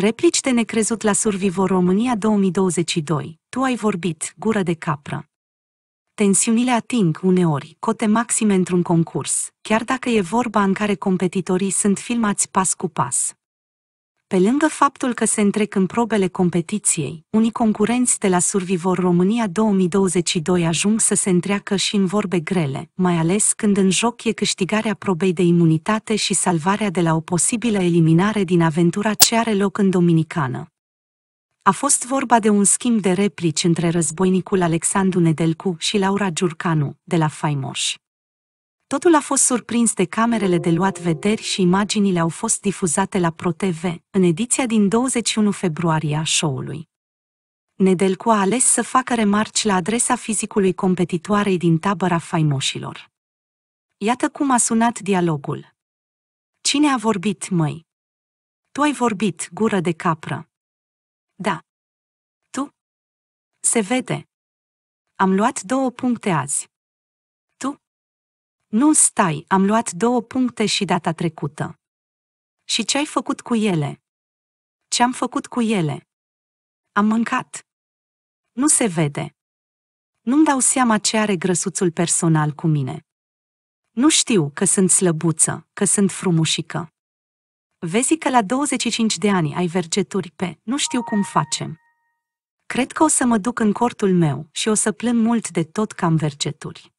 Replici de necrezut la Survivor România 2022. Tu ai vorbit, gură de capră. Tensiunile ating uneori cote maxime într-un concurs, chiar dacă e vorba în care competitorii sunt filmați pas cu pas. Pe lângă faptul că se întrec în probele competiției, unii concurenți de la Survivor România 2022 ajung să se întreacă și în vorbe grele, mai ales când în joc e câștigarea probei de imunitate și salvarea de la o posibilă eliminare din aventura ce are loc în Dominicană. A fost vorba de un schimb de replici între războinicul Alexandru Nedelcu și Laura Giurcanu, de la Faimoș. Totul a fost surprins de camerele de luat vederi și imaginile au fost difuzate la ProTV, în ediția din 21 februarie a show-ului. Nedelcu a ales să facă remarci la adresa fizicului competitoarei din tabăra faimoșilor. Iată cum a sunat dialogul. Cine a vorbit, măi? Tu ai vorbit, gură de capră. Da. Tu? Se vede. Am luat două puncte azi. Nu stai, am luat două puncte și data trecută. Și ce ai făcut cu ele? Ce am făcut cu ele? Am mâncat. Nu se vede. Nu-mi dau seama ce are grăsuțul personal cu mine. Nu știu că sunt slăbuță, că sunt frumușică. Vezi că la 25 de ani ai vergeturi pe nu știu cum facem. Cred că o să mă duc în cortul meu și o să plâng mult de tot că am vergeturi.